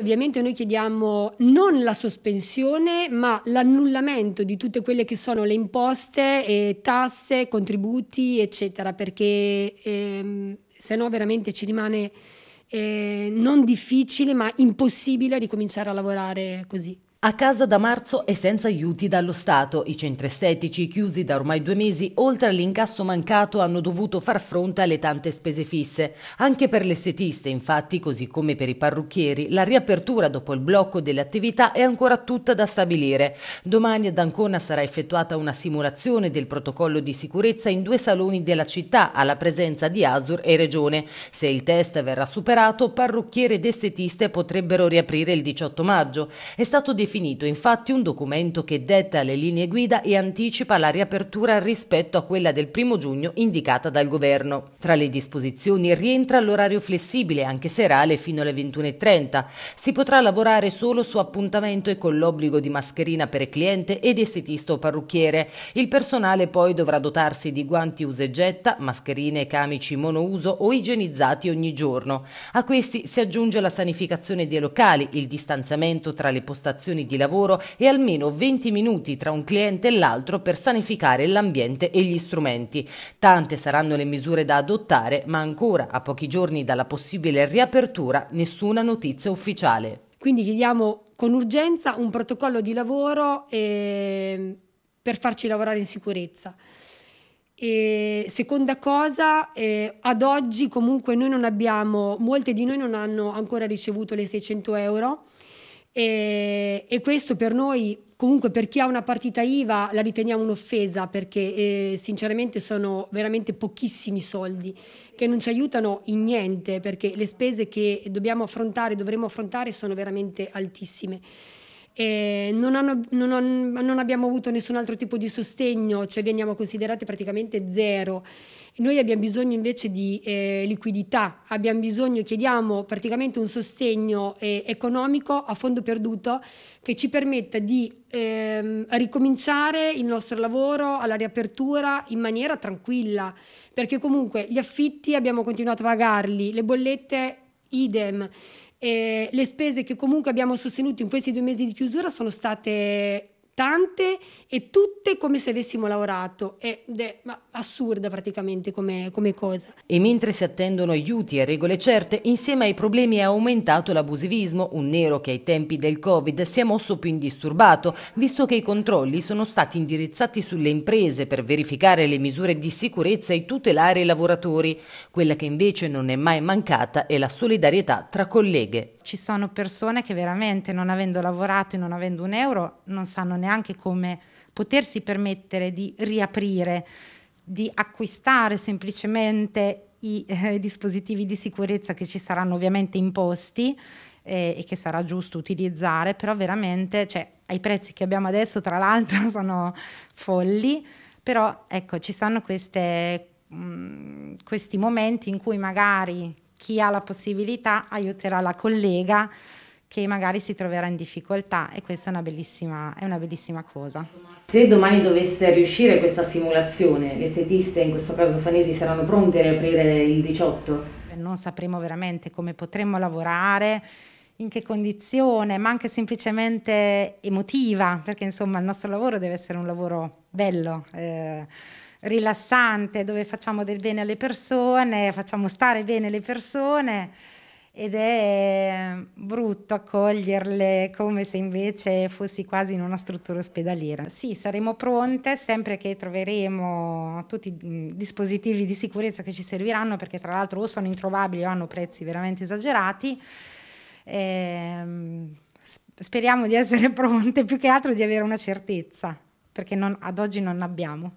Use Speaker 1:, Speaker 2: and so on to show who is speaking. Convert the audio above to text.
Speaker 1: Ovviamente noi chiediamo non la sospensione, ma l'annullamento di tutte quelle che sono le imposte, eh, tasse, contributi, eccetera, perché ehm, se no veramente ci rimane eh, non difficile, ma impossibile ricominciare a lavorare così.
Speaker 2: A casa da marzo e senza aiuti dallo Stato, i centri estetici chiusi da ormai due mesi, oltre all'incasso mancato, hanno dovuto far fronte alle tante spese fisse. Anche per l'estetista, infatti, così come per i parrucchieri, la riapertura dopo il blocco delle attività è ancora tutta da stabilire. Domani ad Ancona sarà effettuata una simulazione del protocollo di sicurezza in due saloni della città, alla presenza di Asur e Regione. Se il test verrà superato, parrucchiere ed estetiste potrebbero riaprire il 18 maggio. È stato definito infatti un documento che detta le linee guida e anticipa la riapertura rispetto a quella del primo giugno indicata dal governo. Tra le disposizioni rientra l'orario flessibile, anche serale, fino alle 21.30. Si potrà lavorare solo su appuntamento e con l'obbligo di mascherina per cliente ed estetista o parrucchiere. Il personale poi dovrà dotarsi di guanti use e getta, mascherine e camici monouso o igienizzati ogni giorno. A questi si aggiunge la sanificazione dei locali, il distanziamento tra le postazioni relazioni di lavoro e almeno 20 minuti tra un cliente e l'altro per sanificare l'ambiente e gli strumenti. Tante saranno le misure da adottare, ma ancora a pochi giorni dalla possibile riapertura nessuna notizia ufficiale.
Speaker 1: Quindi chiediamo con urgenza un protocollo di lavoro eh, per farci lavorare in sicurezza. E seconda cosa, eh, ad oggi comunque noi non abbiamo, molte di noi non hanno ancora ricevuto le 600 euro e, e, questo per noi, comunque per chi ha una partita IVA, la riteniamo un'offesa perché eh, sinceramente sono veramente pochissimi soldi che non ci aiutano in niente perché le spese che dobbiamo affrontare, dovremo affrontare sono veramente altissime eh, non, hanno, non, non, abbiamo avuto nessun altro tipo di sostegno, cioè veniamo considerate praticamente zero. Noi abbiamo bisogno invece di eh, liquidità, abbiamo bisogno, chiediamo praticamente un sostegno eh, economico a fondo perduto che ci permetta di ehm, ricominciare il nostro lavoro alla riapertura in maniera tranquilla, perché comunque gli affitti abbiamo continuato a pagarli, le bollette idem. Eh, le spese che comunque abbiamo sostenuto in questi due mesi di chiusura sono state tante e tutte come se avessimo lavorato ed è assurda praticamente come, come cosa.
Speaker 2: E mentre si attendono aiuti e regole certe, insieme ai problemi è aumentato l'abusivismo, un nero che ai tempi del Covid si è mosso più indisturbato, visto che i controlli sono stati indirizzati sulle imprese per verificare le misure di sicurezza e tutelare i lavoratori. Quella che invece non è mai mancata è la solidarietà tra colleghe
Speaker 3: ci sono persone che veramente non avendo lavorato e non avendo un euro non sanno neanche come potersi permettere di riaprire, di acquistare semplicemente i eh, dispositivi di sicurezza che ci saranno ovviamente imposti eh, e che sarà giusto utilizzare, però veramente cioè, ai prezzi che abbiamo adesso tra l'altro sono folli, però ecco ci sono queste, mm, questi momenti in cui magari chi ha la possibilità aiuterà la collega che magari si troverà in difficoltà e questa è una bellissima, è una bellissima cosa. Se domani dovesse
Speaker 2: riuscire questa simulazione, le estetiste, in questo caso fanesi, saranno pronte a riaprire il 18?
Speaker 3: Non sapremo veramente come potremmo lavorare, in che condizione, ma anche semplicemente emotiva, perché insomma il nostro lavoro deve essere un lavoro bello. Eh, rilassante dove facciamo del bene alle persone, facciamo stare bene le persone ed è brutto accoglierle come se invece fossi quasi in una struttura ospedaliera. Sì, saremo pronte sempre che troveremo tutti i mm, dispositivi di sicurezza che ci serviranno perché tra l'altro o sono introvabili o hanno prezzi veramente esagerati. Eh, speriamo di essere pronte, più che altro di avere una certezza, perché non, ad oggi non l'abbiamo.